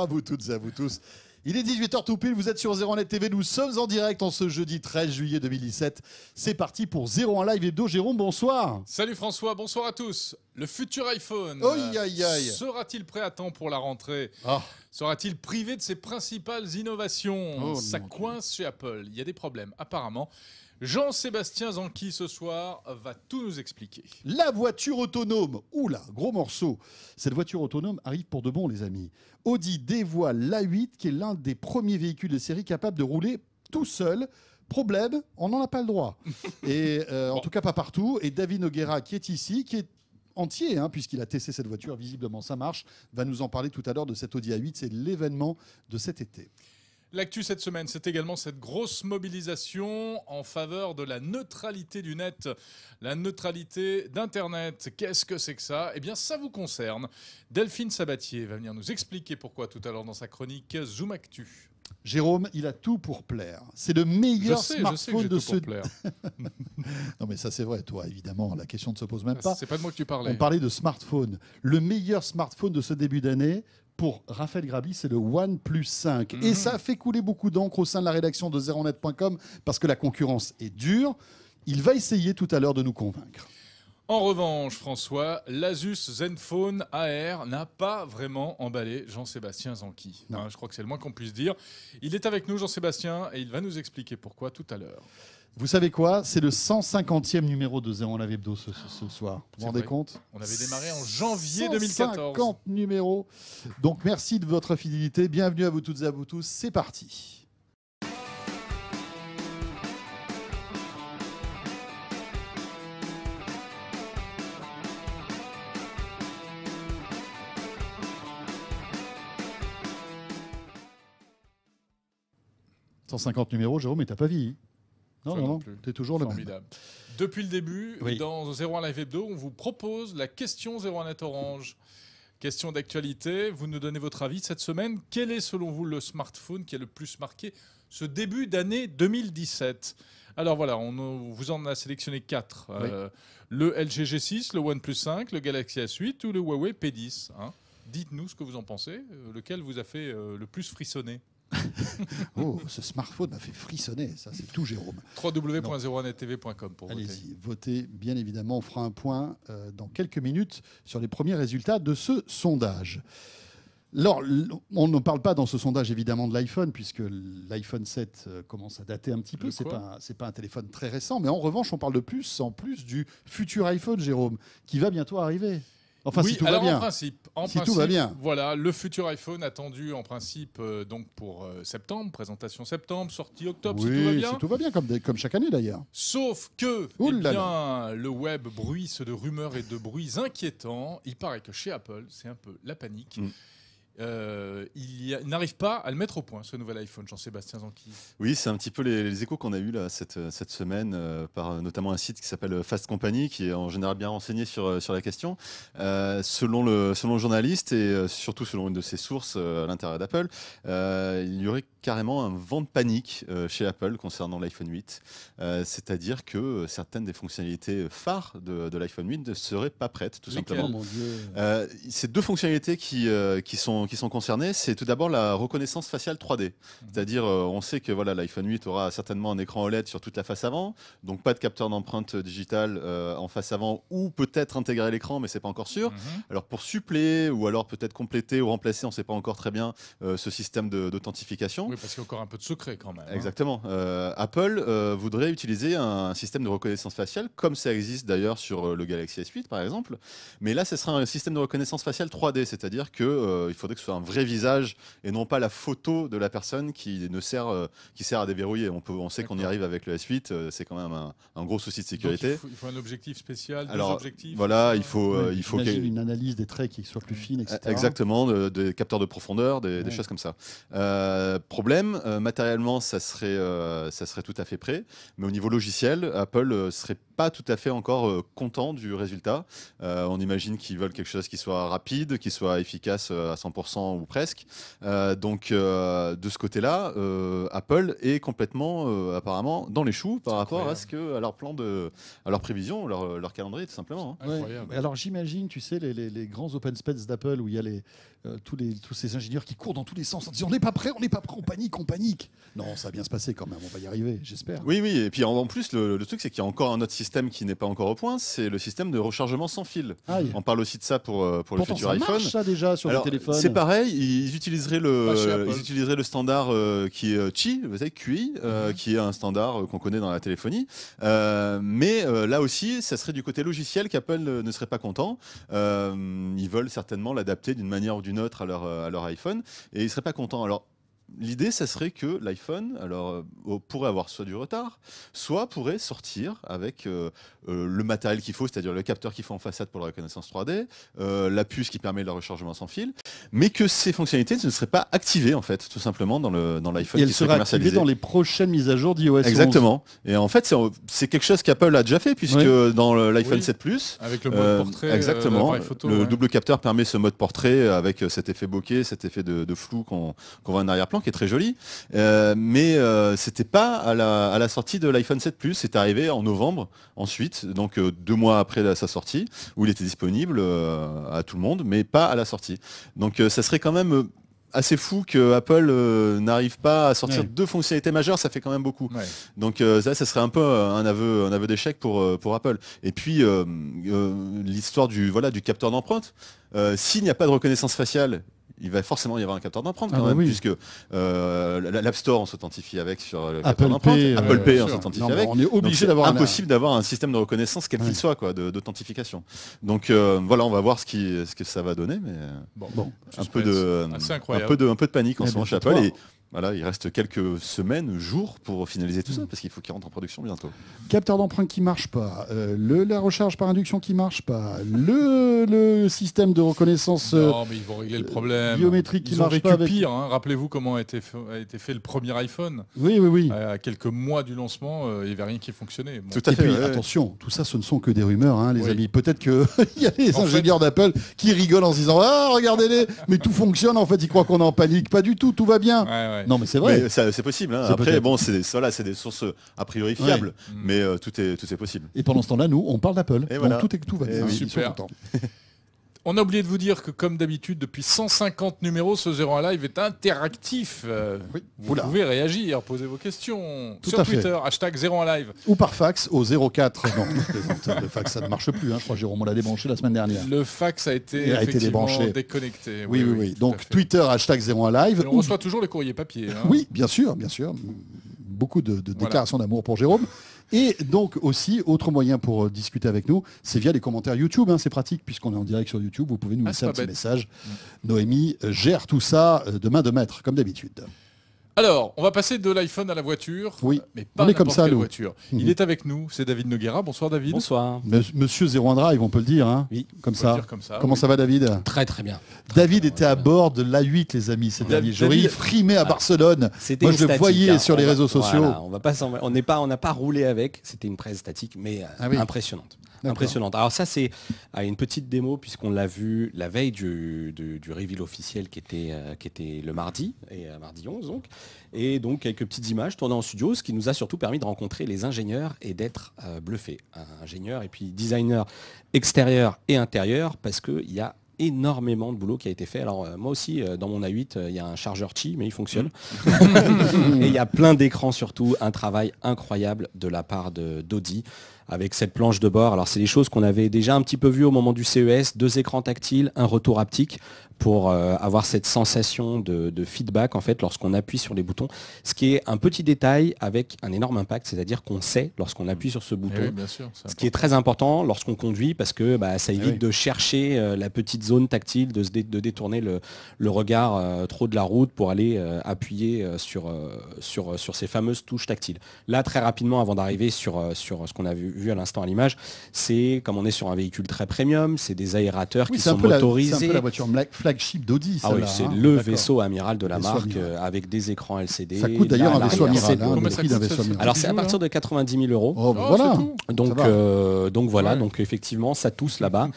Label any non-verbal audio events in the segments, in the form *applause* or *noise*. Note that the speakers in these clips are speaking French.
à vous toutes et à vous tous. Il est 18h tout pile, vous êtes sur 01 Net TV, nous sommes en direct en ce jeudi 13 juillet 2017. C'est parti pour 01 Live Hebdo. Jérôme, bonsoir. Salut François, bonsoir à tous. Le futur iPhone sera-t-il prêt à temps pour la rentrée ah. Sera-t-il privé de ses principales innovations oh, Ça coince chez Apple, il y a des problèmes apparemment. Jean-Sébastien Zanqui, ce soir, va tout nous expliquer. La voiture autonome. Oula, gros morceau. Cette voiture autonome arrive pour de bon, les amis. Audi dévoile l'A8, qui est l'un des premiers véhicules de série capable de rouler tout seul. Problème, on n'en a pas le droit. *laughs* Et euh, en tout cas, pas partout. Et David Nogueira, qui est ici, qui est entier, hein, puisqu'il a testé cette voiture, visiblement ça marche, va nous en parler tout à l'heure de cette Audi A8. C'est l'événement de cet été. L'actu cette semaine, c'est également cette grosse mobilisation en faveur de la neutralité du net, la neutralité d'Internet. Qu'est-ce que c'est que ça Eh bien, ça vous concerne. Delphine Sabatier va venir nous expliquer pourquoi tout à l'heure dans sa chronique Zoom Actu. Jérôme, il a tout pour plaire. C'est le meilleur smartphone de ce. début *laughs* d'année. non, mais ça c'est vrai, toi évidemment, la question ne se pose même ah, pas. C'est pas de moi que tu parlais. On parlait de smartphone. Le meilleur smartphone de ce début d'année, pour Raphaël Grabi, c'est le OnePlus 5. Et mhm. ça fait couler beaucoup d'encre au sein de la rédaction de ZeroNet.com parce que la concurrence est dure. Il va essayer tout à l'heure de nous convaincre. En revanche, François, l'Asus Zenfone AR n'a pas vraiment emballé Jean-Sébastien Zanqui. Non, hein, je crois que c'est le moins qu'on puisse dire. Il est avec nous, Jean-Sébastien, et il va nous expliquer pourquoi tout à l'heure. Vous savez quoi C'est le 150e numéro de Zéro en ce, ah, soir. Vous vous rendez compte On avait démarré en janvier 2014. 150 numéros. Donc merci de votre fidélité. Bienvenue à vous toutes et à vous tous. C'est parti. « 150 numéros, Jérôme, mais t'as pas vie. Non, non, non, tu es toujours le même. Depuis le début, dans 01 Live Hebdo, on vous propose la question 01 Net Orange. Question d'actualité, vous nous donnez votre avis cette semaine. Quel est selon vous le smartphone qui a le plus marqué ce début d'année 2017 Alors voilà, on vous en a sélectionné quatre. Euh, le LG G6, le OnePlus 5, le Galaxy S8 ou le Huawei P10. Hein. Dites-nous ce que vous en pensez, euh, lequel vous a fait euh, le plus frissonner *laughs* oh, ce smartphone m'a fait frissonner, ça c'est tout Jérôme. www01 pour voter. Allez-y, votez bien évidemment, on fera un point euh, dans quelques minutes sur les premiers résultats de ce sondage. Alors, on ne parle pas dans ce sondage évidemment de l'iPhone, puisque l'iPhone 7 euh, commence à dater un petit peu. Ce n'est pas, un téléphone très récent, mais en revanche, on parle de plus en plus du futur iPhone, Jérôme, qui va bientôt arriver. Enfin, oui, tout alors va bien. En principe, si tout va bien. Voilà, le futur iPhone attendu en principe euh, donc pour euh, septembre, présentation septembre, sortie octobre, si tout va bien. Si tout va bien, comme, comme chaque année d'ailleurs. Sauf que eh bien, le web bruisse de rumeurs et de bruits inquiétants. Il paraît que chez Apple, c'est un peu la panique. Mm. Euh, il n'arrive pas à le mettre au point, ce nouvel iPhone, Jean-Sébastien Zanqui. Oui, c'est un petit peu les, échos qu'on a eus là, cette, cette semaine, euh, par euh, notamment un site qui s'appelle Fast Company, qui est en général bien renseigné sur, sur la question. selon, le, selon le journaliste et surtout selon une de ses sources à l'intérieur d'Apple, il y aurait carrément un vent de panique euh, chez Apple concernant l'iPhone 8. Euh, c'est-à-dire que euh, certaines des fonctionnalités phares de, l'iPhone 8 ne seraient pas prêtes, tout simplement. c'est deux fonctionnalités qui, qui, sont, qui sont concernées. C'est tout d'abord la reconnaissance faciale 3D. Mhm. C'est-à-dire, on sait que voilà, l'iPhone 8 aura certainement un écran OLED sur toute la face avant, donc pas de capteur d'empreinte digitale en face avant ou peut-être intégrer l'écran, mais c'est pas encore sûr. Mhm. Alors pour suppléer ou alors peut-être compléter ou remplacer, on ne sait pas encore très bien ce système d'authentification. Oui, parce qu'il y a encore un peu de secret quand même. Hein. Exactement. Euh, Apple euh, voudrait utiliser un système de reconnaissance faciale, comme ça existe d'ailleurs sur euh, le Galaxy S8 par exemple. Mais là, ce sera un système de reconnaissance faciale 3D, c'est-à-dire qu'il il faudrait que ce soit un vrai visage et non pas la photo de la personne qui, ne sert, qui sert à déverrouiller. On, peut, on sait qu'on y arrive avec le S8, c'est quand même un, gros souci de sécurité. Il faut, un objectif spécial, Alors, objectifs. Voilà, il faut. il faut une analyse des traits qui soit plus fine, etc. Exactement, des capteurs de profondeur, des, choses comme ça. Euh, euh, matériellement, ça serait, euh, ça serait tout à fait prêt. Mais au niveau logiciel, Apple euh, serait pas tout à fait encore euh, content du résultat. Euh, on imagine qu'ils veulent quelque chose qui soit rapide, qui soit efficace euh, à 100% ou presque. donc de ce côté-là, Apple est complètement apparemment dans les choux par rapport à ce que à leur plan de, à leur prévision, leur, leur calendrier tout simplement. Hein. Alors j'imagine, tu sais, les, grands open space d'Apple où il y a les, tous, les, tous ces ingénieurs qui courent dans tous les sens en disant on n'est pas prêt, on n'est pas prêt, on panique, on panique. Non, ça va bien se passer quand même, on va y arriver, j'espère. Oui, oui, et puis en, plus, le, le truc, c'est qu'il y a encore un autre système système qui n'est pas encore au point, c'est le système de rechargement sans fil. On parle aussi de ça pour, euh, pour le futur ça iPhone. Marche, déjà sur les C'est pareil, ils utiliseraient le, le standard euh, qui est euh, Qi, vous savez, QI, mhm. qui est un standard qu'on connaît dans la téléphonie. mais là aussi, ça serait du côté logiciel qu'Apple ne serait pas content. ils veulent certainement l'adapter d'une manière ou d'une autre à leur, à leur iPhone et ils ne seraient pas contents. Alors, l'idée, ça serait que l'iPhone, alors, euh, pourrait avoir soit du retard, soit pourrait sortir avec euh, euh, le matériel qu'il faut, c'est-à-dire le capteur qu'il faut en façade pour la reconnaissance 3D, la puce qui permet le rechargement sans fil, mais que ces fonctionnalités ne seraient pas activées, en fait, tout simplement, dans l'iPhone dans qui sera serait dans les prochaines mises à jour d'iOS Exactement. Et en fait, c'est quelque chose qu'Apple a déjà fait, puisque dans l'iPhone 7 Plus... Avec le mode portrait. Exactement. le double capteur permet ce mode portrait avec cet effet bokeh, cet effet de, flou qu'on voit en arrière-plan qui est très joli. Euh, mais ce euh, c'était pas à la, sortie de l'iPhone 7 Plus. C'est arrivé en novembre ensuite, donc euh, deux mois après sa sortie, où il était disponible à tout le monde, mais pas à la sortie. Donc ça serait quand même assez fou que Apple n'arrive pas à sortir deux fonctionnalités majeures, ça fait quand même beaucoup. Donc ça, ça serait un peu un aveu, d'échec pour, Apple. Et puis l'histoire du voilà du capteur d'empreinte. S'il n'y a pas de reconnaissance faciale il va forcément y avoir un capteur d'empreinte ah quand bah même, puisque euh, l'App Store on s'authentifie avec sur le Apple Pay, Apple euh, Pay on s'authentifie avec. On est obligé d'avoir impossible d'avoir un système de reconnaissance quel qu'il soit quoi, d'authentification. Donc euh, voilà, on va voir ce, qui, ce que ça va donner, mais bon, un, peu de, un, peu de, un peu de panique en eh ce ben, moment chez Apple. Voilà, il reste quelques semaines, jours pour finaliser tout ça, hmm. parce qu'il faut qu'il rentre en production bientôt. Capteur d'emprunt qui marche pas, euh, le, la recharge par induction qui marche pas, le, le système de reconnaissance euh, le problème. biométrique qui ne marche pas. Hein. Rappelez-vous comment a été, fait, a été, fait, le premier iPhone. Oui, oui, oui. À quelques mois du lancement, euh, il n'y avait rien qui fonctionnait. Tout à Et puis, attention, tout ça, ce ne sont que des rumeurs, hein, les amis. Peut-être qu'il *laughs* y a les ingénieurs d'Apple qui rigolent en se disant Ah, regardez-les, mais tout fonctionne. En fait, ils croient qu'on est en panique. Pas du tout, tout va bien. Non, mais c'est vrai. C'est possible. Hein. Après, bon, c'est des sources a priori fiables, mm. mais euh, tout, est, tout est possible. Et pendant ce temps-là, nous, on parle d'Apple. Et voilà. tout, est, tout va bien. Eh *laughs* On a oublié de vous dire que, comme d'habitude, depuis 150 numéros, ce 01 Live est interactif. Euh, vous pouvez réagir, poser vos questions sur Twitter, hashtag hashtag 01 Live. Ou par fax au 04. Non, le fax, ça ne marche plus. Hein. Je crois, Jérôme, on l'a débranché la semaine dernière. Le fax a été, débranché. déconnecté. Oui, oui, oui. Donc Twitter, hashtag 01 Live. on reçoit toujours le courrier papier. Hein. Oui, bien sûr, bien sûr beaucoup de, déclarations d'amour pour Jérôme. Et donc aussi, autre moyen pour euh, discuter avec nous, c'est via les commentaires YouTube. Hein, c'est pratique puisqu'on est en direct sur YouTube. Vous pouvez nous ah, laisser un petit message. Mm. Noémie euh, gère tout ça euh, de main de maître, comme d'habitude. Alors, on va passer de l'iPhone à la voiture. Oui, mais pas on comme ça, la voiture. Mhm. Il est avec nous, c'est David Noguera. Bonsoir David. Bonsoir. Monsieur 01 Drive, hein. on peut le dire, oui, comme, ça. comme, Comment ça va David Très très bien. David était à bord de l'A8, les amis, ces derniers jours. Il frimait à ah. Barcelone. Moi, je le voyais hein. sur les réseaux sociaux. on n'a pas, roulé avec, c'était une presse statique, mais euh, ah impressionnante impressionnante. Alors ça, c'est ah, une petite démo puisqu'on l'a vu la veille du, du, reveal officiel qui était, euh, qui était le mardi, et euh, mardi 11 donc, et donc quelques petites images tournées en studio, ce qui nous a surtout permis de rencontrer les ingénieurs et d'être euh, bluffés. Ingénieurs et puis designer extérieurs et intérieurs parce qu'il y a énormément de boulot qui a été fait. Alors moi aussi, dans mon A8, il y a un chargeur chi, mais il fonctionne. Mm. *laughs* *laughs* et il y a plein d'écrans surtout, un travail incroyable de la part d'Audi avec cette planche de bord. Alors c'est des choses qu'on avait déjà un petit peu vues au moment du CES, deux écrans tactiles, un retour haptique pour euh, avoir cette sensation de, feedback en fait lorsqu'on appuie sur les boutons, ce qui est un petit détail avec un énorme impact, c'est-à-dire qu'on sait lorsqu'on appuie sur ce eh bouton, ce qui est très important lorsqu'on conduit parce que bah, ça eh évite de chercher euh, la petite zone tactile, de, détourner le, regard euh, trop de la route pour aller appuyer sur, ces fameuses touches tactiles. Là très rapidement avant d'arriver sur ce qu'on a vu vu à l'instant à l'image, c'est comme on est sur un véhicule très premium, c'est des aérateurs qui sont motorisés. C'est la voiture flagship d'Audi. Ah oui, c'est hein. le vaisseau amiral de la marque euh, avec des écrans LCD. Ça coûte d'ailleurs un vaisseau hein, oh, amiral. Alors c'est à partir de 90 000 euros. Oh, oh, voilà. Donc euh, donc voilà, donc effectivement ça tousse là-bas.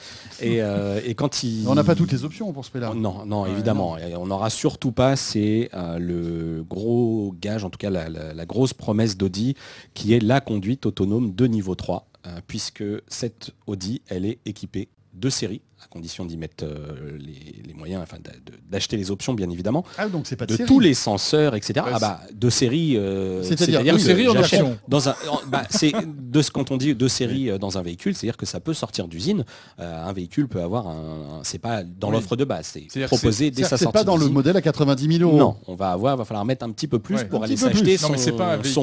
Euh, et, quand il. On n'a pas toutes les options pour ce prix-là. Non, non, évidemment. On n'aura surtout pas. C'est le gros gage, en tout cas la grosse promesse d'Audi, qui est la conduite autonome de niveau 3 euh, puisque cette Audi, elle est équipée de série à condition d'y mettre euh, les, moyens, enfin d'acheter les options bien évidemment. Ah, donc c'est pas de, tous les senseurs, etc. ah bah de série. Euh, c'est-à-dire de série Dans un, bah, *laughs* c'est de ce quand on dit de série euh, dans un véhicule, c'est-à-dire que ça peut sortir d'usine. un véhicule peut avoir un, c'est pas dans l'offre de base, c'est proposé dès sa sortie. C'est pas dans le modèle à 90 000 euros. Non, on va avoir, va falloir mettre un petit peu plus pour aller s'acheter son,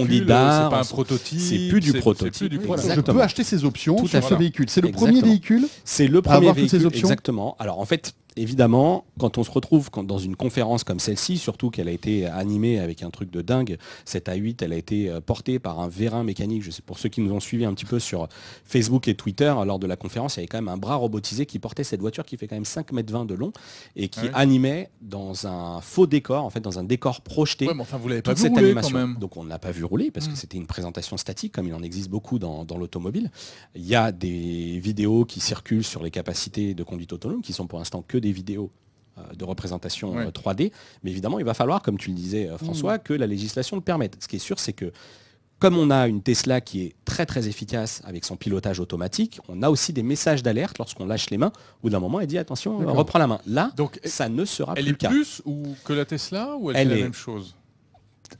lidar. C'est pas un prototype. C'est plus du prototype. Je peux acheter ces options sur ce véhicule. C'est le premier véhicule. C'est le premier véhicule Exactement. Alors en fait, évidemment, quand on se retrouve dans une conférence comme celle-ci, surtout qu'elle a été animée avec un truc de dingue, cette A8, elle a été euh, portée par un vérin mécanique. Je sais, pour ceux qui nous ont suivis un petit peu sur Facebook et Twitter, lors de la conférence, il y avait quand même un bras robotisé qui portait cette voiture qui fait quand même 5,20 mètres de long et qui ah animait dans un faux décor, en fait, dans un décor projeté. Ouais, vous l'avez pas vu cette animation. Donc on ne l'a pas vu rouler parce que hmm. c'était une présentation statique, comme il en existe beaucoup dans, dans l'automobile. Il y a des vidéos qui circulent sur les capacités de conduite autonome qui sont pour l'instant que des vidéos euh, de représentation 3D. Euh, Mais évidemment, il va falloir, comme tu le disais euh, François, mmh. que la législation le permette. Ce qui est sûr, c'est que comme on a une Tesla qui est très très efficace avec son pilotage automatique, on a aussi des messages d'alerte lorsqu'on lâche les mains. Ou d'un moment, elle dit attention, reprends la main. Là, Donc, ça ne sera plus Elle est plus ou que la Tesla ou elle, est la même chose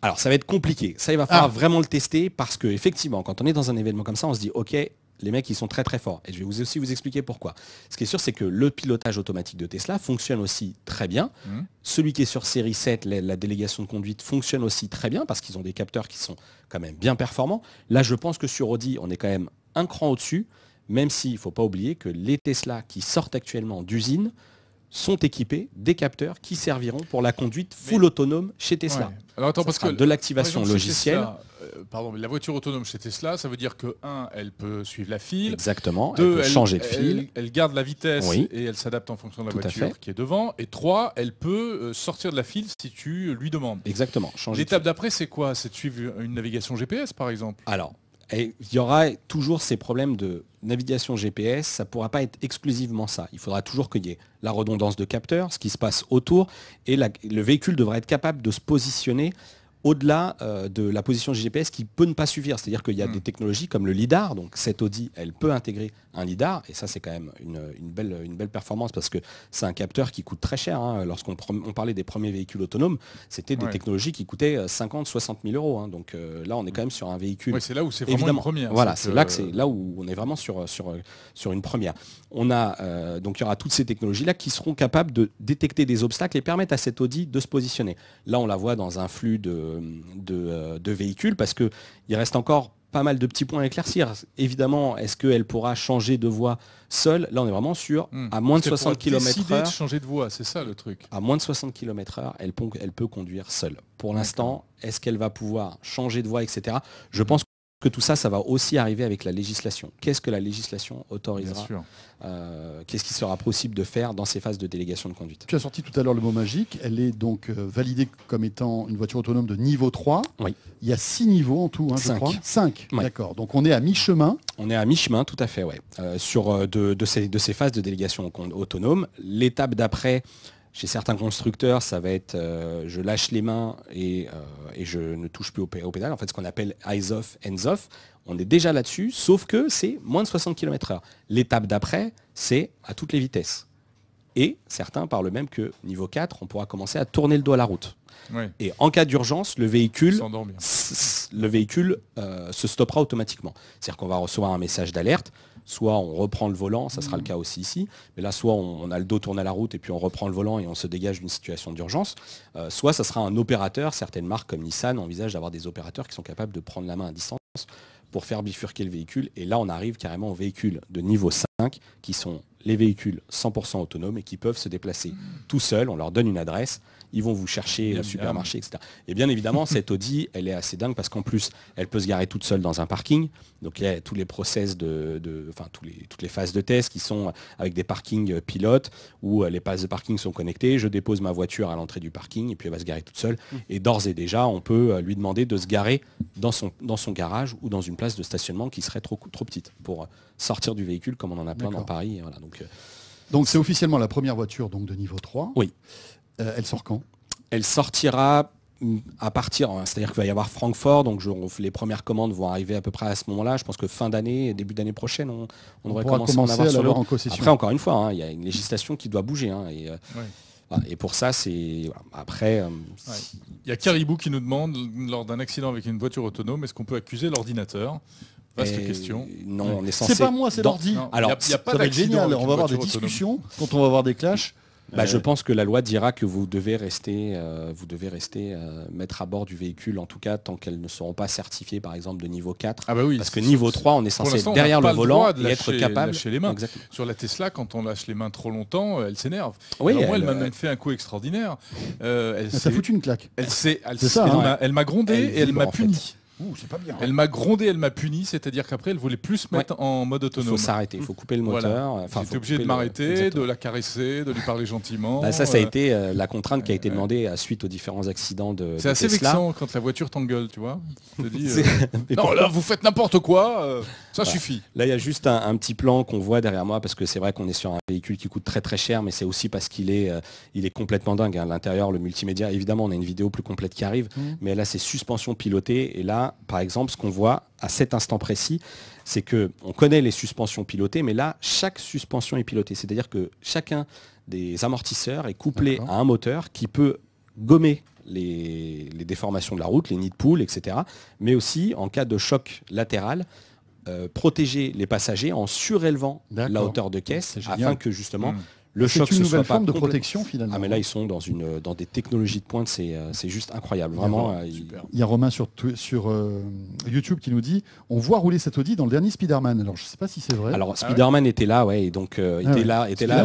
alors ça va être compliqué. Ça, il va falloir ah. vraiment le tester parce que effectivement, quand on est dans un événement comme ça, on se dit ok, les mecs, ils sont très très forts. Et je vais vous aussi vous expliquer pourquoi. Ce qui est sûr, c'est que le pilotage automatique de Tesla fonctionne aussi très bien. Mhm. Celui qui est sur série 7, la, délégation de conduite, fonctionne aussi très bien parce qu'ils ont des capteurs qui sont quand même bien performants. Là, je pense que sur Audi, on est quand même un cran au-dessus, même s'il ne faut pas oublier que les Tesla qui sortent actuellement d'usine sont équipés des capteurs qui serviront pour la conduite full autonome chez Tesla. Alors attends, parce que de l'activation logicielle pardon, la voiture autonome chez Tesla, ça veut dire que, 1, elle peut suivre la file. Exactement, elle peut changer de file. Elle, garde la vitesse et elle s'adapte en fonction de la voiture qui est devant. Et 3, elle peut euh, sortir de la file si tu lui demandes. Exactement, L'étape d'après, c'est quoi C'est de suivre une navigation GPS, par exemple Alors, il y aura toujours ces problèmes de navigation GPS, ça ne pourra pas être exclusivement ça. Il faudra toujours qu'il y ait la redondance de capteurs, ce qui se passe autour, et le véhicule devra être capable de se positionner au-delà euh, de la position GPS qui peut ne pas suivre. C'est-à-dire qu'il y a hmm. des technologies comme le LIDAR, donc cette Audi, elle peut intégrer un LIDAR, et ça c'est quand même une, belle, performance parce que c'est un capteur qui coûte très cher. Hein. Lorsqu'on parlait des premiers véhicules autonomes, c'était des technologies qui coûtaient 50, 60 000 euros. Hein. Donc euh, là, on est quand même sur un véhicule. c'est là où c'est vraiment évidemment. une première. Voilà, c'est là, que c'est là où on est vraiment sur, une première. On a, euh, donc il y aura toutes ces technologies-là qui seront capables de détecter des obstacles et permettre à cette Audi de se positionner. Là, on la voit dans un flux de euh, de, véhicules parce que il reste encore pas mal de petits points à éclaircir. Évidemment, est-ce qu'elle pourra changer de voie seule Là, on est vraiment sûr. Hmm. À moins de 60 km heure, changer de voie, c'est ça le truc. À moins de 60 km heure, elle, elle peut conduire seule. Pour l'instant, est-ce qu'elle va pouvoir changer de voie, etc. Je hmm. pense que tout ça, ça va aussi arriver avec la législation. Qu'est-ce que la législation autorisera euh, Qu'est-ce qui sera possible de faire dans ces phases de délégation de conduite Tu as sorti tout à l'heure le mot magique. Elle est donc euh, validée comme étant une voiture autonome de niveau 3. Oui. Il y a 6 niveaux en tout, hein, je 5, d'accord. Donc on est à mi-chemin. On est à mi-chemin, tout à fait, oui, euh, sur de, de ces phases de délégation autonome, l'étape d'après... Chez certains constructeurs, ça va être euh, je lâche les mains et, euh, je ne touche plus au, pédale. En fait, ce qu'on appelle eyes off, hands off. On est déjà là-dessus, sauf que c'est moins de 60 km/h. L'étape d'après, c'est à toutes les vitesses. Et certains parlent même que niveau 4, on pourra commencer à tourner le doigt à la route. Et en cas d'urgence, le véhicule, le véhicule euh, se stoppera automatiquement. C'est-à-dire qu'on va recevoir un message d'alerte soit on reprend le volant, ça sera le mhm. cas aussi ici, mais là soit on, a le dos tourné à la route et puis on reprend le volant et on se dégage d'une situation d'urgence, euh, soit ça sera un opérateur, certaines marques comme Nissan envisagent d'avoir des opérateurs qui sont capables de prendre la main à distance pour faire bifurquer le véhicule, et là on arrive carrément aux véhicules de niveau 5 qui sont les véhicules 100% autonomes et qui peuvent se déplacer tout seuls. On leur donne une adresse, ils vont vous chercher au supermarché, etc. Et bien évidemment, *laughs* cette Audi, elle est assez dingue parce qu'en plus, elle peut se garer toute seule dans un parking. Donc il y a tous les process de, enfin toutes les phases de test qui sont avec des parkings euh, pilotes où euh, les passes de parking sont connectées. Je dépose ma voiture à l'entrée du parking et puis elle va se garer toute seule. Mmh. Et d'ores et déjà, on peut euh, lui demander de se garer dans son, dans son garage ou dans une place de stationnement qui serait trop, trop petite pour sortir du véhicule comme on en a plein dans Paris. Euh, donc, c'est officiellement la première voiture donc, de niveau 3. Oui. Euh, elle sort quand Elle sortira mm, à partir, hein, c'est-à-dire qu'il va y avoir Francfort, donc je, les premières commandes vont arriver à peu près à ce moment-là. Je pense que fin d'année, début d'année prochaine, on, devrait commencer, à en avoir à en Après, encore une fois, hein, il y a une législation qui doit bouger. Hein, euh, et, pour ça, c'est après. Il y a Caribou qui nous demande, lors d'un accident avec une voiture autonome, est-ce qu'on peut accuser l'ordinateur non, on est censé. C'est pas moi, c'est l'ordi. Alors, il a, pas ça va On va avoir des discussions quand on va avoir des clashs. Bah, je pense que la loi dira que vous devez rester, euh, vous devez rester euh, mettre à bord du véhicule, en tout cas tant qu'elles ne seront pas certifiées par exemple de niveau 4. Ah bah oui, parce que niveau 3, on est censé derrière le volant et être capable. Lâcher les mains. Sur la Tesla, quand on lâche les mains trop longtemps, elle s'énerve. Oui, elle, m'a euh, même fait un coup extraordinaire. Euh, elle, foutu une claque. Elle hein. elle, m'a grondé et elle m'a puni. Ouh, c'est pas bien. Elle m'a grondé, elle m'a puni, c'est-à-dire qu'après, elle voulait plus se mettre en mode autonome. Il faut s'arrêter, il faut couper le moteur. Enfin, obligé de m'arrêter, de la caresser, de lui parler gentiment. Bah, ça, ça a euh, été euh, la contrainte qui a été demandée à euh, suite aux différents accidents de. C'est assez vexant quand la voiture t'engueule, tu vois. *laughs* là, vous faites n'importe quoi, ça suffit. Là, il y a juste un, petit plan qu'on voit derrière moi, parce que c'est vrai qu'on est sur un véhicule qui coûte très très cher, mais c'est aussi parce qu'il est, il est complètement dingue. À hein, L'intérieur, le multimédia, évidemment, on a une vidéo plus complète qui arrive, mmh. mais elle a ses suspensions pilotées et là, par exemple, ce qu'on voit à cet instant précis, c'est qu'on connaît les suspensions pilotées, mais là, chaque suspension est pilotée. C'est-à-dire que chacun des amortisseurs est couplé à un moteur qui peut gommer les, déformations de la route, les nids de poule, etc. Mais aussi, en cas de choc latéral, euh, protéger les passagers en surélevant la hauteur de caisse afin que justement hmm le choc une nouvelle forme de protection finalement. Ah mais là ils sont dans une dans des technologies de pointe, c'est euh, c'est juste incroyable, vraiment. Il y a, euh, il... Romain sur sur euh, YouTube qui nous dit on voit rouler cette Audi dans le dernier Spider-Man. Alors je sais pas si c'est vrai. Alors ah Spider-Man était là, ouais, et donc euh, ah était là, était là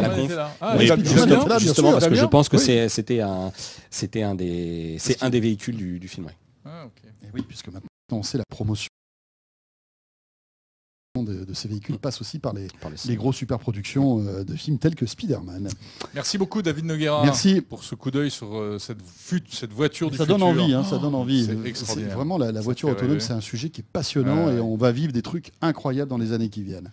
à la ah, justement, parce que je pense que c'était un c'était un des c'est un des véhicules du, film. Et oui, puisque maintenant c'est la promotion de, ces véhicules passe aussi par les, les, grosses superproductions euh, de films tels que Spider-Man. Merci beaucoup David Noguera Merci. pour ce coup d'œil sur euh, cette, cette voiture du ça Donne envie, hein, ça donne envie, C'est Vraiment, la, voiture autonome, c'est un sujet qui est passionnant et on va vivre des trucs incroyables dans les années qui viennent.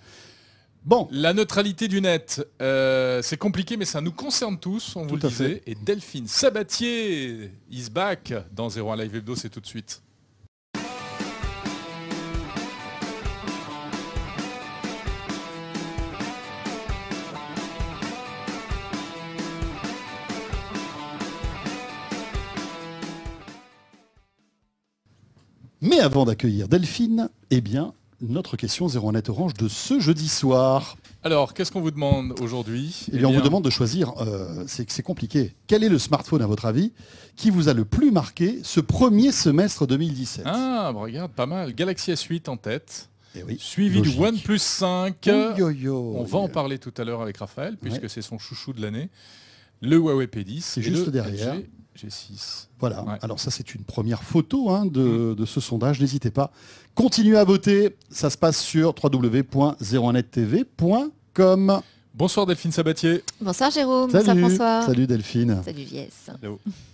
Bon. La neutralité du net, euh, c'est compliqué, mais ça nous concerne tous, on vous le disait. Et Delphine Sabatier is back dans 01 Live Hebdo, c'est tout de suite. Mais avant d'accueillir Delphine, eh bien, notre question 01 net orange de ce jeudi soir. Alors, qu'est-ce qu'on vous demande aujourd'hui eh bien, on eh vous demande de choisir, euh, c'est compliqué, quel est le smartphone à votre avis qui vous a le plus marqué ce premier semestre 2017 Ah, regarde, pas mal. Galaxy S8 en tête. Et eh Suivi de OnePlus 5. on va en parler tout à l'heure avec Raphaël, puisque c'est son chouchou de l'année. Le Huawei P10. C'est juste derrière. 6 Voilà, alors ça c'est une première photo hein, mm. de, ce sondage, n'hésitez pas. Continuez à voter, ça se passe sur www.01nettv.com. Bonsoir Delphine Sabatier. Bonsoir Jérôme. Bonsoir François. Salut Delphine. Salut Vies.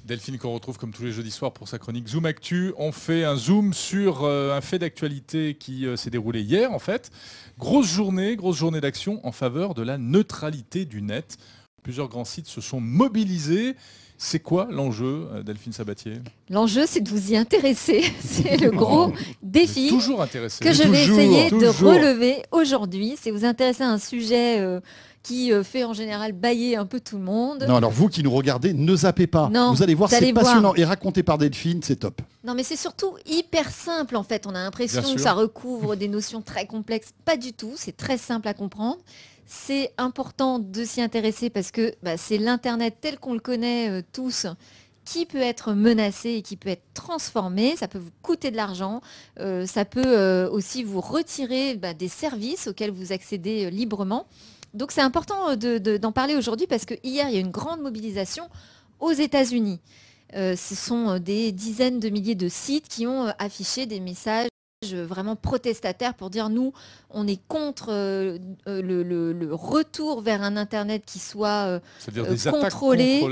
Delphine qu'on retrouve comme tous les jeudis soirs pour sa chronique Zoom Actu. On fait un zoom sur euh, un fait d'actualité qui euh, s'est déroulé hier en fait. Grosse journée, grosse journée d'action en faveur de la neutralité du net plusieurs grands sites se sont mobilisés. C'est quoi l'enjeu, euh, Delphine Sabatier L'enjeu, c'est de vous y intéresser. *laughs* C'est le oh, gros défi que je vais essayer de relever aujourd'hui. C'est vous intéresser à un sujet euh, qui euh, fait en général bailler un peu tout le monde. Non, alors vous qui nous regardez, ne zappez pas. vous allez voir, c'est passionnant. Et raconté par Delphine, c'est top. Non, mais c'est surtout hyper simple en fait. On a l'impression que ça recouvre des notions très complexes. Pas du tout, c'est très simple à comprendre. C'est important de s'y intéresser parce que bah, c'est l'Internet tel qu'on le connaît euh, tous qui peut être menacé et qui peut être transformé. Ça peut vous coûter de l'argent. Euh, ça peut euh, aussi vous retirer bah, des services auxquels vous accédez librement. Donc c'est important d'en parler aujourd'hui parce qu'hier, il y a une grande mobilisation aux États-Unis. ce sont des dizaines de milliers de sites qui ont affiché des messages vraiment protestataire pour dire nous, on est contre euh, euh, le, retour vers un Internet qui soit euh, contrôlé,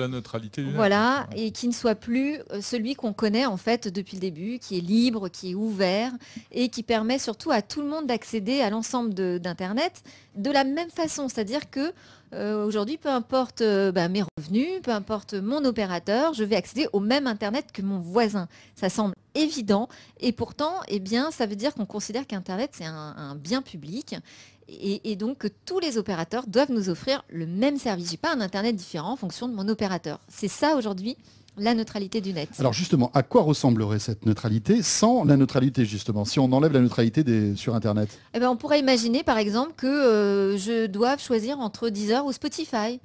voilà, et qui ne soit plus celui qu'on connaît en fait depuis le début, qui est libre, qui est ouvert et qui permet surtout à tout le monde d'accéder à l'ensemble d'Internet de la même façon, c'est-à-dire que euh, aujourd'hui, peu importe euh, bah, mes revenus, peu importe mon opérateur, je vais accéder au même Internet que mon voisin. Ça semble évident. Et pourtant, eh bien, ça veut dire qu'on considère qu'Internet, c'est un, bien public. Et, et, donc, que tous les opérateurs doivent nous offrir le même service. Je n'ai pas un Internet différent en fonction de mon opérateur. C'est ça aujourd'hui la neutralité du net. Alors justement, à quoi ressemblerait cette neutralité sans la neutralité justement Si on enlève la neutralité sur Internet eh ben, On pourrait imaginer par exemple que euh, je dois choisir entre Deezer ou Spotify.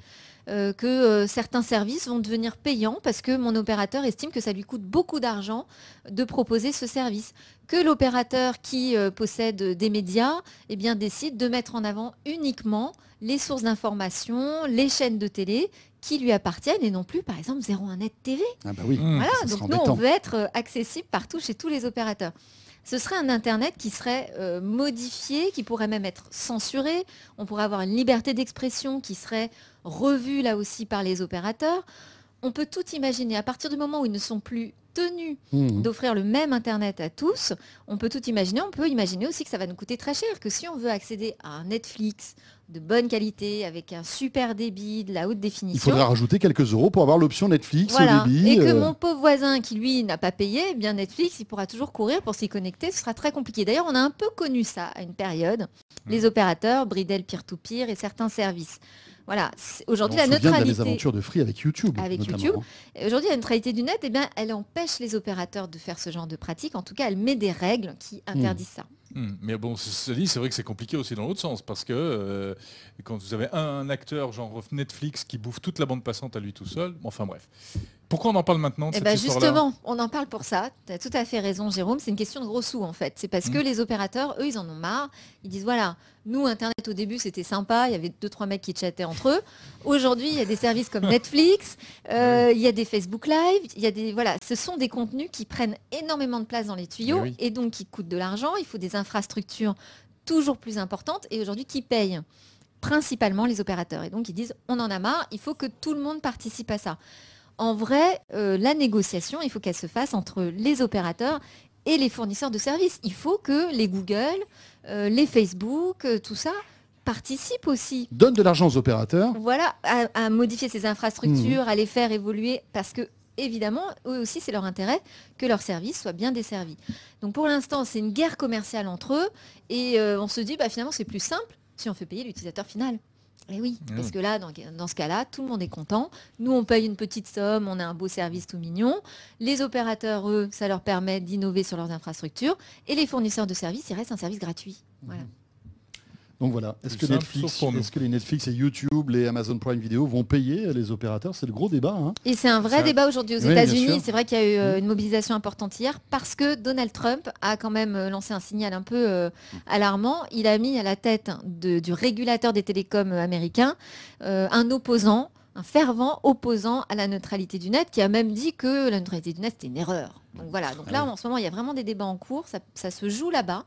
Euh, que euh, certains services vont devenir payants parce que mon opérateur estime que ça lui coûte beaucoup d'argent de proposer ce service. Que l'opérateur qui euh, possède des médias eh bien, décide de mettre en avant uniquement les sources d'information, les chaînes de télé qui lui appartiennent et non plus, par exemple, 01net TV. Ah bah oui, donc nous, on veut être accessible partout chez tous les opérateurs ce serait un Internet qui serait euh, modifié, qui pourrait même être censuré. On pourrait avoir une liberté d'expression qui serait revue là aussi par les opérateurs on peut tout imaginer. À partir du moment où ils ne sont plus tenus mmh. d'offrir le même Internet à tous, on peut tout imaginer. On peut imaginer aussi que ça va nous coûter très cher, que si on veut accéder à un Netflix de bonne qualité, avec un super débit, de la haute définition... Il faudra rajouter quelques euros pour avoir l'option Netflix débit. Et que euh. mon pauvre voisin qui, lui, n'a pas payé, eh bien Netflix, il pourra toujours courir pour s'y connecter. Ce sera très compliqué. D'ailleurs, on a un peu connu ça à une période. Mmh. Les opérateurs bridel peer to -peer et certains services. Voilà. Aujourd'hui, la neutralité. De de Free avec YouTube. Avec YouTube. Hein. Aujourd'hui, la neutralité du net, eh bien, elle empêche les opérateurs de faire ce genre de pratique. En tout cas, elle met des règles qui hmm. interdisent ça. Hmm. Mais bon, dit, c'est vrai que c'est compliqué aussi dans l'autre sens, parce que euh, quand vous avez un, acteur genre Netflix qui bouffe toute la bande passante à lui tout seul, enfin bref. Pourquoi on en parle maintenant eh ben, Justement, on en parle pour ça. Tu as tout à fait raison, Jérôme. C'est une question de gros sous, en fait. C'est parce hmm. que les opérateurs, eux, ils en ont marre. Ils disent, voilà, nous, Internet, au début, c'était sympa. Il y avait deux, trois mecs qui chattaient entre eux. Aujourd'hui, il y a des services comme *laughs* Netflix, euh, il y a des Facebook Live. Il y des, voilà, ce sont des contenus qui prennent énormément de place dans les tuyaux et donc qui coûtent de l'argent. Il faut des infrastructures toujours plus importantes et aujourd'hui qui payent principalement les opérateurs. Et donc, ils disent, on en a marre, il faut que tout le monde participe à ça en vrai, euh, la négociation, il faut qu'elle se fasse entre les opérateurs et les fournisseurs de services. Il faut que les Google, euh, les Facebook, euh, tout ça participent aussi. Donne de l'argent aux opérateurs. Voilà, à, modifier ces infrastructures, mhm. à les faire évoluer, parce que évidemment, eux aussi, c'est leur intérêt que leurs services soient bien desservis. Donc pour l'instant, c'est une guerre commerciale entre eux, et euh, on se dit, bah, finalement, c'est plus simple si on fait payer l'utilisateur final. Eh oui, eh parce que là, dans, ce cas-là, tout le monde est content. Nous, on paye une petite somme, on a un beau service tout mignon. Les opérateurs, eux, ça leur permet d'innover sur leurs infrastructures. Et les fournisseurs de services, ils restent un service gratuit. Voilà. Mhm. Donc voilà, est-ce que, Netflix, les Netflix et YouTube, les Amazon Prime Video vont payer les opérateurs C'est le gros débat. Hein. Et c'est un vrai débat aujourd'hui aux États-Unis. C'est vrai qu'il y a eu euh, mmh. une mobilisation importante hier parce que Donald Trump a quand même euh, lancé un signal un peu euh, alarmant. Il a mis à la tête du régulateur des télécoms américains un opposant un fervent opposant à la neutralité du net qui a même dit que la neutralité du net c'était une erreur. Donc voilà, donc ah là en ce moment il y a vraiment des débats en cours, ça se joue là-bas.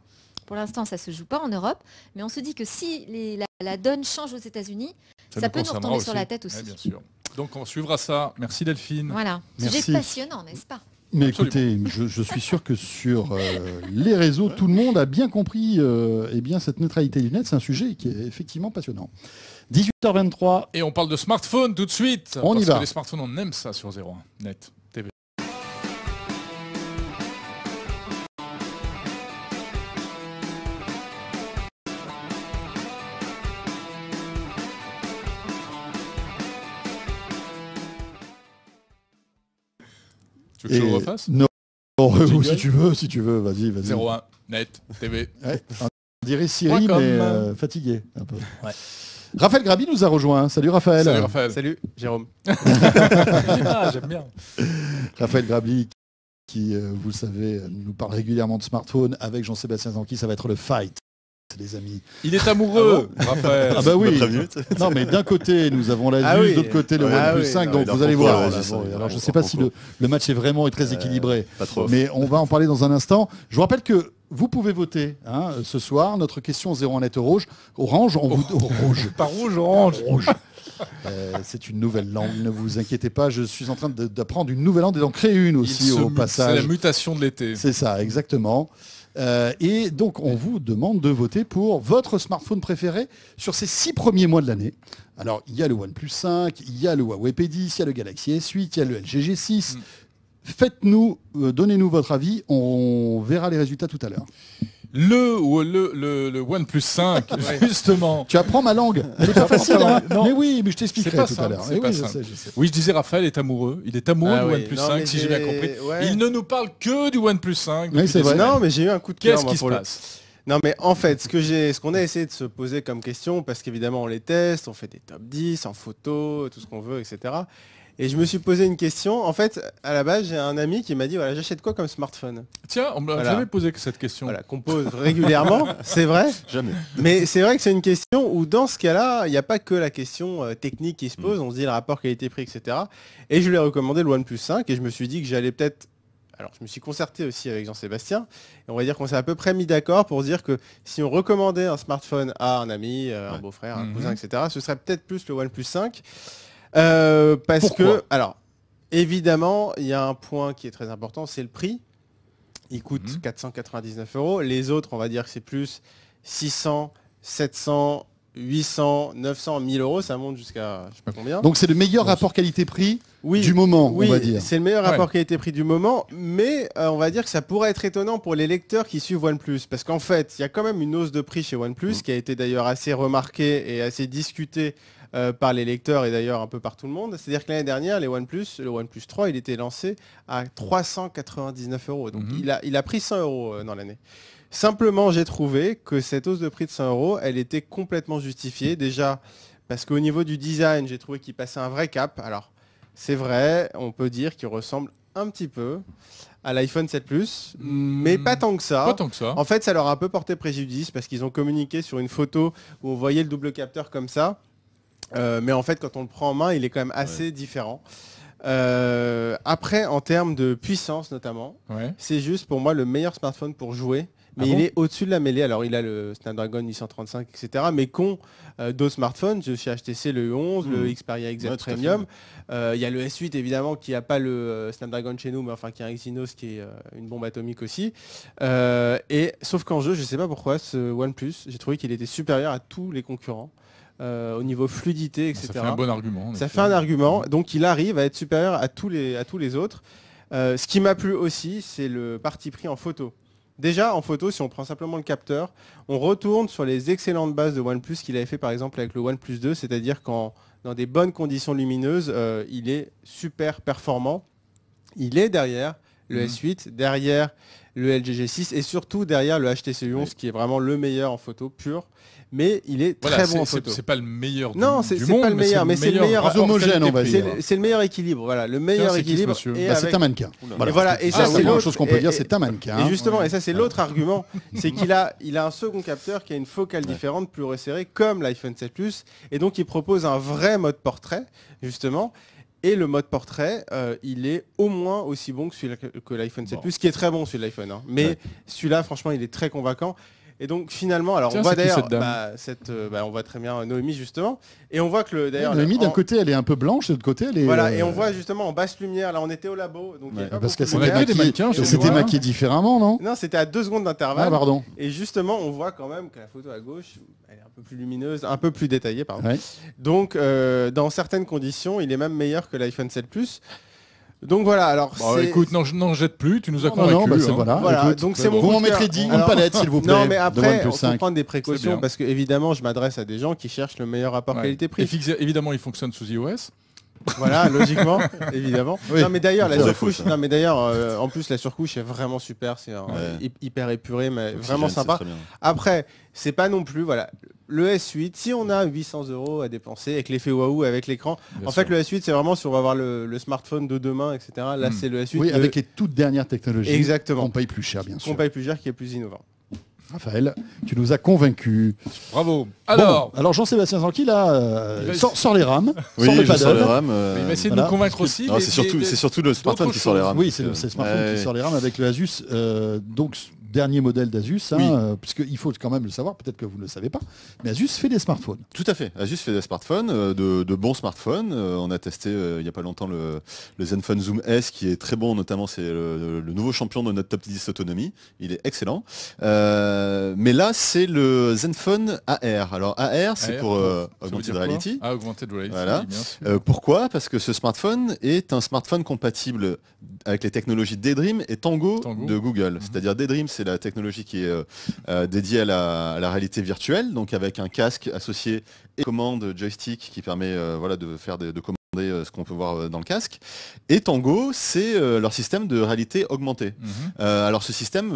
Pour l'instant, ça ne se joue pas en Europe, mais on se dit que si la, donne change aux États-Unis, ça, peut nous retomber sur la tête aussi. bien sûr. Donc on suivra ça. Merci Delphine. Voilà, C'est sujet passionnant, n'est-ce pas mais écoutez, je, suis sûr que sur euh, les réseaux, tout le monde a bien compris euh, eh bien, cette neutralité du net. C'est un sujet qui est effectivement passionnant. 18h23. Et on parle de smartphone tout de suite. On parce y va. Que les smartphones, on aime ça sur 01 net. Tu veux que je refasse Non. si tu veux, si tu veux, vas-y, vas-y. 01, net, TV. on dirait Siri, mais euh, fatigué un peu. Raphaël Grabi nous a rejoint. Salut Raphaël. Salut Raphaël. Salut Jérôme. *laughs* Ah, j'aime bien. Raphaël Grabi qui, euh, vous le savez, nous parle régulièrement de smartphone. Avec Jean-Sébastien Zanqui, ça va être le fight amis. Il est amoureux, ah Raphaël. Ah bah oui. Non, mais d'un côté, nous avons la ah de l'autre côté, le ah donc vous allez voir. alors, je ne sais pas si le, match est vraiment très euh, équilibré, mais on va en parler dans un instant. Je vous rappelle que vous pouvez voter hein, ce soir. Notre question 0 en lettre rouge. Orange, on vous... Oh. rouge. *laughs* Pas rouge, orange. Rouge. Euh, c'est une nouvelle langue, ne vous inquiétez pas, je suis en train d'apprendre une nouvelle langue et d'en créer une aussi au passage. C'est la mutation de l'été. C'est ça, exactement. Euh, et donc, on vous demande de voter pour votre smartphone préféré sur ces six premiers mois de l'année. Alors, il y a le OnePlus 5, il y a le Huawei P10, il y a le Galaxy S8, il y a le LG G6. Mm. Faites-nous, euh, donnez-nous votre avis. On verra les résultats tout à l'heure le, le, le, le OnePlus 5, *laughs* justement. Tu apprends ma langue. Mais hein. oui, mais je t'expliquerai tout à l'heure. Oui, je disais, Raphaël est amoureux. Il est amoureux ah du OnePlus 5, si j'ai bien compris. Il ne nous parle que du OnePlus 5. Mais Non, mais j'ai eu un coup de cœur. qui se passe non mais en fait, ce que j'ai, ce qu'on a essayé de se poser comme question, parce qu'évidemment on les teste, on fait des top 10 en photo, tout ce qu'on veut, etc. Et je me suis posé une question. En fait, à la base, j'ai un ami qui m'a dit voilà, j'achète quoi comme smartphone Tiens, on ne m'a jamais posé cette question. Voilà, qu'on pose régulièrement, *laughs* c'est vrai. Jamais. Mais c'est vrai que c'est une question où, dans ce cas-là, il n'y a pas que la question euh, technique qui se mm. pose. On se dit le rapport qualité-prix, etc. Et je lui ai recommandé le OnePlus 5 et je me suis dit que j'allais peut-être alors je me suis concerté aussi avec Jean-Sébastien, et on va dire qu'on s'est à peu près mis d'accord pour dire que si on recommandait un smartphone à un ami, euh, un beau-frère, un mm-hmm. cousin, etc., ce serait peut-être plus le OnePlus 5. Euh, parce que, alors, évidemment, il y a un point qui est très important, c'est le prix. Il coûte 499 mhm. euros. Les autres, on va dire que c'est plus 600, 700, 800, 900, 1000 euros, ça monte jusqu'à je sais pas combien. Donc c'est le meilleur rapport qualité-prix du moment, on va dire. C'est le meilleur rapport qualité-prix du moment, mais euh, on va dire que ça pourrait être étonnant pour les lecteurs qui suivent OnePlus, parce qu'en fait, il y a quand même une hausse de prix chez OnePlus, mhm. qui a été d'ailleurs assez remarquée et assez discutée euh, par les lecteurs et d'ailleurs un peu par tout le monde. C'est-à-dire que l'année dernière, les OnePlus, le OnePlus 3, il était lancé à 399 euros. Donc mhm. il, a, il a pris 100 euros euh, dans l'année. Simplement, j'ai trouvé que cette hausse de prix de 100 euros, elle était complètement justifiée. Déjà, parce qu'au niveau du design, j'ai trouvé qu'il passait un vrai cap. Alors, c'est vrai, on peut dire qu'il ressemble un petit peu à l'iPhone 7 Plus, mais hmm. Pas tant que ça. En fait, ça leur a un peu porté préjudice parce qu'ils ont communiqué sur une photo où on voyait le double capteur comme ça. Euh, mais en fait, quand on le prend en main, il est quand même assez différent. Euh, après, en termes de puissance notamment, c'est juste pour moi le meilleur smartphone pour jouer. Ah mais il est au-dessus de la mêlée. Alors, il a le Snapdragon 835, etc. Mais qu'ont euh, d'autres smartphones, je suis HTC le 11, le hmm. Xperia XZ Premium. Il y a le S8, évidemment, qui n'a pas le Snapdragon chez nous, mais enfin, qui a un Exynos, qui est une bombe atomique aussi. et sauf qu'en jeu, je ne sais pas pourquoi, ce OnePlus, j'ai trouvé qu'il était supérieur à tous les concurrents. Euh, au niveau fluidité, etc. Ça fait un bon argument. Ça fait un argument. Donc il arrive à être supérieur à tous les, à tous les autres. Euh, ce qui m'a plu aussi, c'est le parti pris en photo. Déjà, en photo, si on prend simplement le capteur, on retourne sur les excellentes bases de OnePlus qu'il avait fait par exemple avec le OnePlus 2, c'est-à-dire qu'en dans des bonnes conditions lumineuses, euh, il est super performant. Il est derrière le mhm. S8, derrière le LG G6 et surtout derrière le HTC 11 qui est vraiment le meilleur en photo pure mais il est très bon en photo. C'est pas le meilleur du, non, c'est pas le meilleur, mais c'est le meilleur homogène, C'est le meilleur équilibre, voilà, le meilleur équilibre. Bah, c'est un mannequin. Voilà, et ah, ça c'est l'autre chose qu'on peut dire, c'est un mannequin. Et justement, et ça c'est ah. l'autre argument, c'est qu'il a, il a un second capteur qui a une focale différente, plus resserrée, comme l'iPhone 7 Plus, et donc il propose un vrai mode portrait, justement. Et le mode portrait, euh, il est au moins aussi bon que, celui que l'iPhone 7 Plus, qui est très bon celui de l'iPhone. Hein. Mais celui-là, franchement, il est très convaincant. Et donc finalement, alors on voit d'ailleurs, cette, bah, euh, bah, on voit très bien euh, Noémie justement, et on voit que le d'ailleurs. Noémie d'un côté, elle est un peu blanche, de l'autre côté, elle est. Voilà, euh, et on voit justement en basse lumière. Là, on était au labo, parce qu'elle c'était maquillé différemment, non Non, c'était à deux secondes d'intervalle. Ah, pardon. Et justement, on voit quand même que la photo à gauche, elle est un peu plus lumineuse, un peu plus détaillée, pardon. Donc, dans certaines conditions, il est même meilleur que l'iPhone 7 Plus. Donc voilà, alors. Bah, écoute, non, n'en jette plus, tu nous as convaincus. Bah, hein. voilà. donc c'est mon Vous m'en mettrez une palette, s'il vous plaît. Non, mais après, il faut prendre des précautions parce que évidemment, je m'adresse à des gens qui cherchent le meilleur rapport qualité-prix. Évidemment, il fonctionne sous iOS. Voilà, logiquement, *laughs* évidemment. Non mais d'ailleurs la surcouche, hein. non mais d'ailleurs euh, en plus la surcouche est vraiment super, c'est euh, hyper épuré mais vraiment sympa. Après, c'est pas non plus voilà le S8. Si on a 800 euros à dépenser avec l'effet waouh avec l'écran, en fait le S8 c'est vraiment si on va avoir le, smartphone de demain, etc. Là hmm. c'est le S8 Oui, avec les toutes dernières technologies. Exactement. On paye plus cher, bien sûr. On paye plus cher qui est plus innovant. Raphaël, tu nous as convaincus. Bravo. Alors, alors Jean-Sébastien Zanqui, là, euh, sort, les rames. Oui, les rames, Il va euh, essayer de nous convaincre aussi. C'est surtout, surtout, le smartphone qui sort les rames. Oui, c'est le, smartphone qui sort les rames avec le Asus. Euh, donc dernier modèle d'Asus, hein, euh, puisqu'il faut quand même le savoir, peut-être que vous ne le savez pas, mais Asus fait des smartphones. Tout à fait, Asus fait des smartphones, euh, de, bons smartphones. Euh, on a testé il n'y a pas longtemps le, le, Zenfone Zoom S qui est très bon, notamment c'est le, nouveau champion de notre top 10 autonomie, il est excellent. mais là c'est le Zenfone AR. Alors AR c'est pour Augmented Reality. Ah, Augmented Reality, voilà. pourquoi Parce que ce smartphone est un smartphone compatible avec les technologies Daydream et Tango, de Google. Mhm. C'est-à-dire Daydream c'est c'est la technologie qui est euh, euh, dédiée à la, réalité virtuelle, donc avec un casque associé et commande joystick qui permet euh, voilà, de faire des commandes euh, ce qu'on peut voir euh, dans le casque. Et Tango, c'est euh, leur système de réalité augmentée. Mhm. alors ce système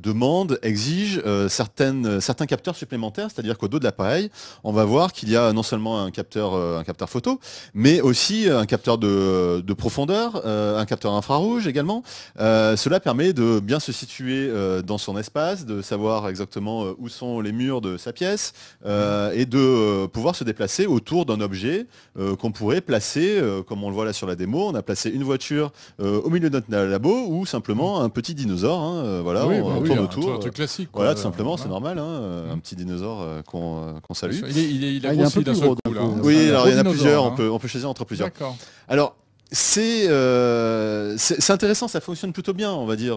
demande, exige certaines, certains capteurs supplémentaires, c'est-à-dire qu'au dos de l'appareil, on va voir qu'il y a non seulement un capteur, un capteur photo, mais aussi un capteur de, profondeur, un capteur infrarouge également. cela permet de bien se situer dans son espace, de savoir exactement où sont les murs de sa pièce, mhm. et de pouvoir se déplacer autour d'un objet qu'on pourrait placer euh, comme on le voit là sur la démo, on a placé une voiture euh, au milieu de notre labo ou simplement un petit dinosaure. voilà, truc classique. voilà, tout simplement, c'est normal. Hein, un petit dinosaure euh, qu'on salue. Il est, il a ah, hein. Oui, alors il y en a plusieurs. On hein. peut, on peut choisir entre plusieurs. Alors c'est c'est intéressant, ça fonctionne plutôt bien, on va dire.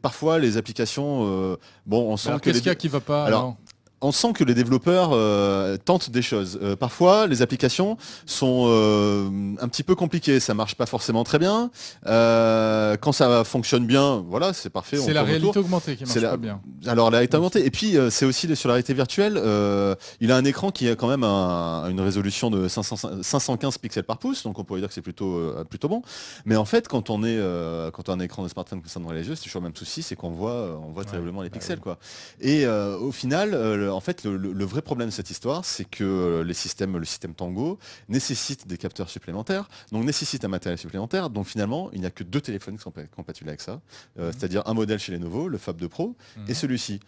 parfois, les applications, bon, on sent qu'est-ce qu'il y a qui va pas Alors, on sent que les développeurs euh, tentent des choses. Euh, parfois, les applications sont euh, un petit peu compliquées, ça marche pas forcément très bien. quand ça fonctionne bien, voilà, c'est parfait. C'est la réalité augmentée qui marche bien. Alors la réalité augmentée. Et puis c'est aussi sur la réalité virtuelle, il a un écran qui a quand même une résolution de 515 pixels par pouce, donc on pourrait dire que c'est plutôt plutôt bon. Mais en fait, quand on est quand on a un écran de smartphone comme ça dans les yeux, c'est toujours le même souci, c'est qu'on voit on voit terriblement les bah pixels quoi. Et au final en fait, le, vrai problème de cette histoire, c'est que euh, le système Tango nécessite des capteurs supplémentaires, donc nécessite un matériel supplémentaire. Donc finalement, il n'y a que deux téléphones qui sont compatibles avec ça, euh, mmh. c'est-à-dire un modèle chez Lenovo, le Fab 2 Pro, et mmh. celui-ci.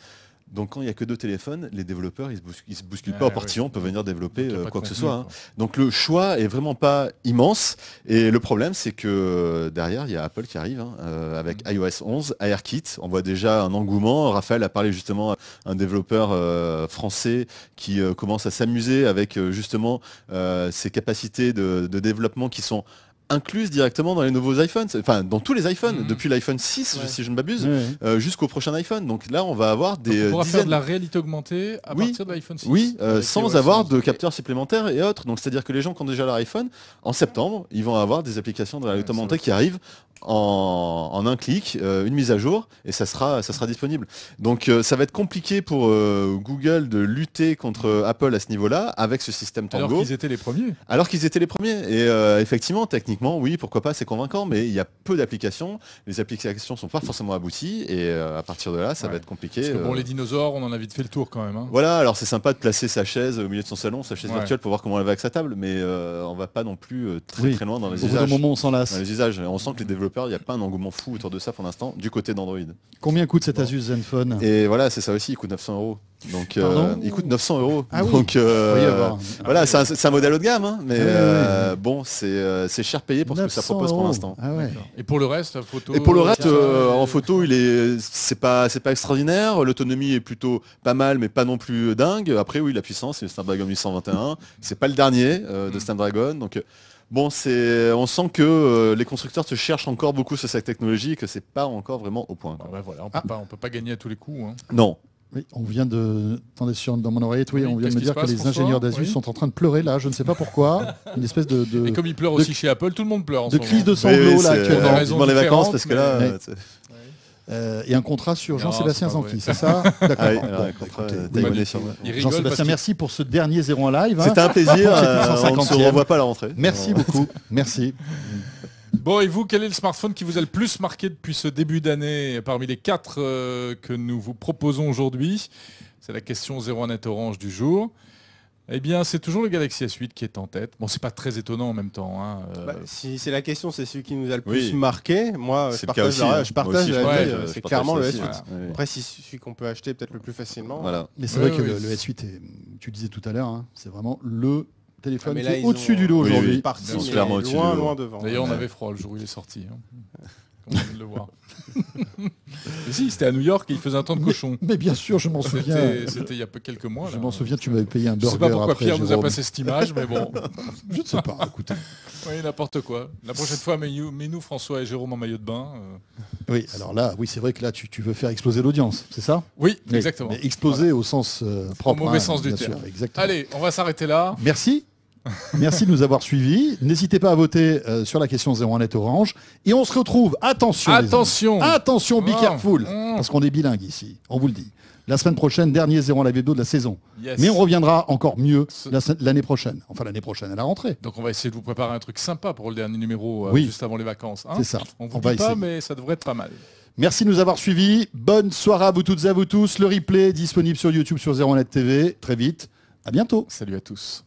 Donc quand il n'y a que deux téléphones, les développeurs, ils ne se, bousculent pas au ah portillon, on peuvent venir développer euh, quoi que ce soit. Hein. Donc le choix est vraiment pas immense. Et le problème, c'est que euh, derrière, il y a Apple qui arrive hein, euh, avec mm. iOS 11, AirKit. On voit déjà un engouement. Raphaël a parlé justement à un développeur français qui commence à s'amuser avec justement ses capacités de, développement qui sont incluse directement dans les nouveaux iPhones, enfin dans tous les iPhones, mhm. depuis l'iPhone 6 si je ne m'abuse, euh, jusqu'au prochain iPhone. Donc là on va avoir des... On pourra euh, faire de la réalité augmentée à partir de l'iPhone 6. Oui, euh, sans avoir de capteurs supplémentaires et autres. Donc c'est-à-dire que les gens qui ont déjà leur iPhone, en septembre, ils vont avoir des applications de réalité augmentée qui arrivent en, un clic, euh, une mise à jour, et ça sera, ça sera disponible. Donc euh, ça va être compliqué pour euh, Google de lutter contre Apple à ce niveau-là, avec ce système Tango. Alors qu'ils étaient les premiers. Alors qu'ils étaient les premiers. Et effectivement, techniquement, oui, pourquoi pas, c'est convaincant, mais il y a peu d'applications. Les applications ne sont pas forcément abouties, et à partir de là, ça va être compliqué. bon, les dinosaures, on en a vite fait le tour quand même. Hein. Voilà, alors c'est sympa de placer sa chaise au milieu de son salon, sa chaise virtuelle, pour voir comment elle va avec sa table, mais on va pas non plus très très loin dans les au usages. Bout moment, on s'en lasse. les usages, on sent que les il n'y a pas un engouement fou autour de ça pour l'instant, du côté d'Android. Combien coûte cet Asus Zenfone Et voilà, c'est ça aussi, il coûte 900 euros. Donc euh, il coûte 900 euros. Ah donc euh, voilà, c'est un, modèle haut de gamme, hein, mais ah euh, bon, c'est cher payé pour ce que ça propose pour l'instant. Ah et pour le reste, photo. Et pour le reste, en photo, il est, c'est pas, c'est pas extraordinaire. L'autonomie est plutôt pas mal, mais pas non plus dingue. Après, oui, la puissance, c'est le Snapdragon 821. C'est pas le dernier de mm. Snapdragon, donc Bon, c'est, on sent que euh, les constructeurs se cherchent encore beaucoup sur cette technologie et que c'est pas encore vraiment au point. Ah bah on peut, ah. pas, peut pas gagner à tous les coups. Hein. Non. on vient de. Attendez, dans mon oreillette, oui, on vient de me dire que les ingénieurs d'Asus sont en train de pleurer là, je ne sais pas pourquoi. *laughs* Une espèce de. et comme ils pleurent aussi chez Apple, tout le monde pleure. de crise de sanglots là, actuellement. Pendant les vacances, parce que là. Euh, et un contrat sur Jean-Sébastien Zanqui, c'est ça ah D'accord. Euh, Jean-Sébastien, merci pour ce dernier 0 en live. C'était hein. un plaisir. Euh, on ne se revoit pas à la rentrée. Merci beaucoup. merci. Bon, et vous, quel est le smartphone qui vous a le plus marqué depuis ce début d'année parmi les quatre que nous vous proposons aujourd'hui C'est la question 01 net orange du jour. Eh bien, c'est toujours le Galaxy S8 qui est en tête. Bon, c'est pas très étonnant en même temps. Hein, euh. bah, si c'est la question, c'est celui qui nous a le plus marqué. Moi, hein. je partage, euh, c'est clairement le S8. Après, c'est celui qu'on peut acheter peut-être le plus facilement. Mais c'est vrai que le, S8, est, tu disais tout à l'heure, hein, c'est vraiment le téléphone ah, qui est au-dessus du lot aujourd'hui. loin, loin devant. D'ailleurs, on avait froid le jour où il est sorti. *laughs* on vient de le voir. *laughs* si, c'était à New York et il faisait un temps de cochon. Mais bien sûr, je m'en souviens. C'était il y a quelques mois. Je m'en souviens, tu m'avais payé un burger. Je sais pas pourquoi Pierre nous a passé cette image, mais bon. *laughs* je ne sais pas, écoutez. Oui, n'importe quoi. La prochaine fois, mais nous François et Jérôme en maillot de bain. Euh. Oui, alors là, oui, c'est vrai que là, tu, veux faire exploser l'audience, c'est ça Oui, exactement. exploser au sens euh, propre. Au mauvais hein, sens du terme. Allez, on va s'arrêter là. Merci. *laughs* Merci de nous avoir suivis. N'hésitez pas à voter euh, sur la question 01net Orange. Et on se retrouve, attention. Attention. Attention, be ah. careful. Ah. Parce qu'on est bilingue ici, on vous le dit. La semaine prochaine, dernier 0 la vidéo de la saison. Mais on reviendra encore mieux l'année prochaine. Enfin, l'année prochaine, à la rentrée. Donc, on va essayer de vous préparer un truc sympa pour le dernier numéro, euh, juste avant les vacances. Hein. C'est ça. On vous pas, mais ça devrait être pas mal. Merci de nous avoir suivis. Bonne soirée à vous toutes et à vous tous. Le replay est disponible sur YouTube, sur 01net TV. Très vite. À bientôt. Salut à tous.